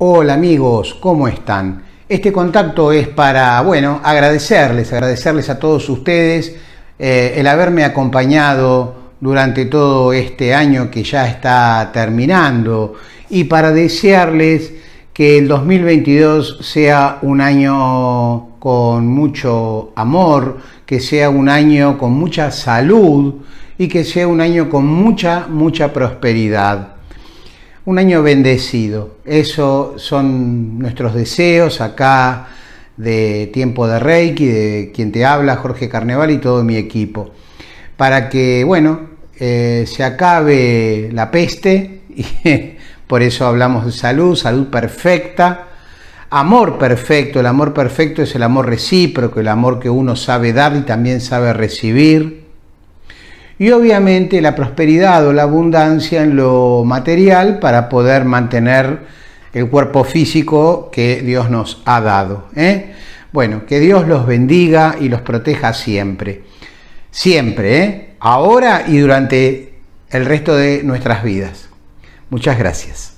Hola amigos, ¿cómo están? Este contacto es para, bueno, agradecerles, agradecerles a todos ustedes eh, el haberme acompañado durante todo este año que ya está terminando y para desearles que el 2022 sea un año con mucho amor, que sea un año con mucha salud y que sea un año con mucha, mucha prosperidad un año bendecido. Eso son nuestros deseos acá de Tiempo de Reiki, de quien te habla, Jorge Carneval y todo mi equipo. Para que, bueno, eh, se acabe la peste, y por eso hablamos de salud, salud perfecta, amor perfecto. El amor perfecto es el amor recíproco, el amor que uno sabe dar y también sabe recibir y obviamente la prosperidad o la abundancia en lo material para poder mantener el cuerpo físico que Dios nos ha dado. ¿eh? Bueno, que Dios los bendiga y los proteja siempre. Siempre, ¿eh? ahora y durante el resto de nuestras vidas. Muchas gracias.